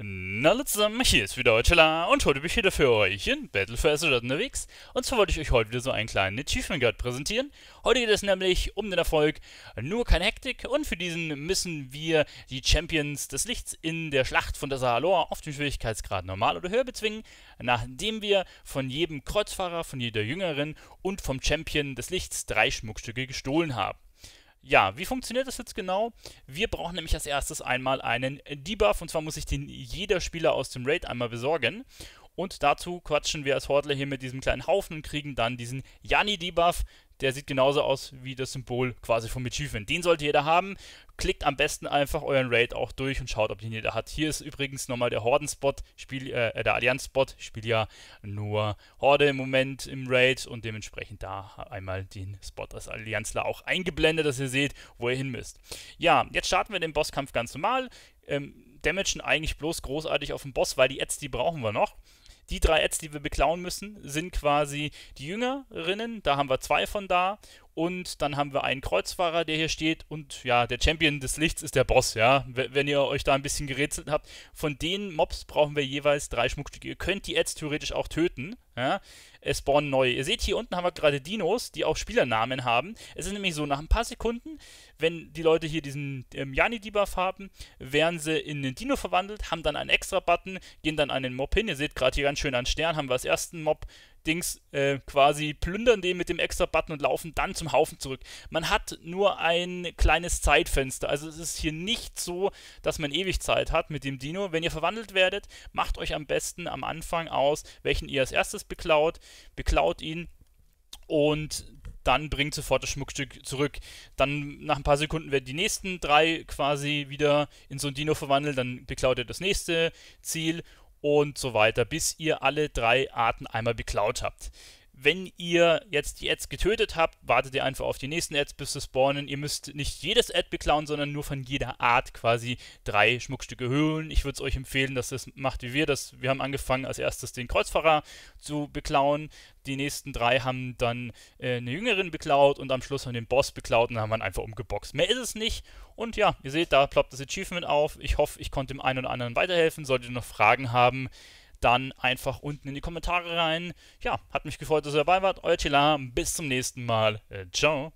Na Leute zusammen, hier ist wieder Chilla und heute bin ich wieder für euch in Battle for Azeroth unterwegs. Und zwar wollte ich euch heute wieder so einen kleinen Achievement Guide präsentieren. Heute geht es nämlich um den Erfolg, nur keine Hektik und für diesen müssen wir die Champions des Lichts in der Schlacht von der Sahalor auf dem Schwierigkeitsgrad normal oder höher bezwingen, nachdem wir von jedem Kreuzfahrer, von jeder Jüngerin und vom Champion des Lichts drei Schmuckstücke gestohlen haben. Ja, wie funktioniert das jetzt genau? Wir brauchen nämlich als erstes einmal einen Debuff und zwar muss ich den jeder Spieler aus dem Raid einmal besorgen und dazu quatschen wir als Hordler hier mit diesem kleinen Haufen und kriegen dann diesen Yanni-Debuff. Der sieht genauso aus wie das Symbol quasi vom Achievement. Den sollte jeder haben. Klickt am besten einfach euren Raid auch durch und schaut, ob den jeder hat. Hier ist übrigens nochmal der Horden-Spot, äh, äh, der Allianz-Spot. Ich spiele ja nur Horde im Moment im Raid und dementsprechend da einmal den Spot als Allianzler auch eingeblendet, dass ihr seht, wo ihr hin müsst. Ja, jetzt starten wir den Bosskampf ganz normal. Ähm, damagen eigentlich bloß großartig auf den Boss, weil die Ads, die brauchen wir noch. Die drei Ads, die wir beklauen müssen, sind quasi die Jüngerinnen. Da haben wir zwei von da. Und dann haben wir einen Kreuzfahrer, der hier steht. Und ja, der Champion des Lichts ist der Boss, ja. Wenn ihr euch da ein bisschen gerätselt habt. Von den Mobs brauchen wir jeweils drei Schmuckstücke. Ihr könnt die Ads theoretisch auch töten. Ja, es spawnen neue. Ihr seht, hier unten haben wir gerade Dinos, die auch Spielernamen haben. Es ist nämlich so, nach ein paar Sekunden, wenn die Leute hier diesen ähm, Jani-Debuff haben, werden sie in einen Dino verwandelt, haben dann einen extra Button, gehen dann an den Mob hin. Ihr seht gerade hier ganz schön an Stern, haben wir als ersten Mob Dings äh, quasi plündern den mit dem extra Button und laufen dann zum Haufen zurück. Man hat nur ein kleines Zeitfenster. Also es ist hier nicht so, dass man ewig Zeit hat mit dem Dino. Wenn ihr verwandelt werdet, macht euch am besten am Anfang aus, welchen ihr als erstes beklaut, beklaut ihn und dann bringt sofort das Schmuckstück zurück. Dann nach ein paar Sekunden werden die nächsten drei quasi wieder in so ein Dino verwandelt, dann beklaut ihr das nächste Ziel und so weiter, bis ihr alle drei Arten einmal beklaut habt wenn ihr jetzt die Ads getötet habt, wartet ihr einfach auf die nächsten Ads, bis sie spawnen. Ihr müsst nicht jedes Ad beklauen, sondern nur von jeder Art quasi drei Schmuckstücke höhlen. Ich würde es euch empfehlen, dass ihr das macht wie wir. Das, wir haben angefangen, als erstes den Kreuzfahrer zu beklauen. Die nächsten drei haben dann äh, eine Jüngerin beklaut und am Schluss haben den Boss beklaut und dann haben wir einfach umgeboxt. Mehr ist es nicht. Und ja, ihr seht, da ploppt das Achievement auf. Ich hoffe, ich konnte dem einen oder anderen weiterhelfen. Solltet ihr noch Fragen haben, dann einfach unten in die Kommentare rein. Ja, hat mich gefreut, dass ihr dabei wart. Euer Tila, bis zum nächsten Mal. Äh, ciao.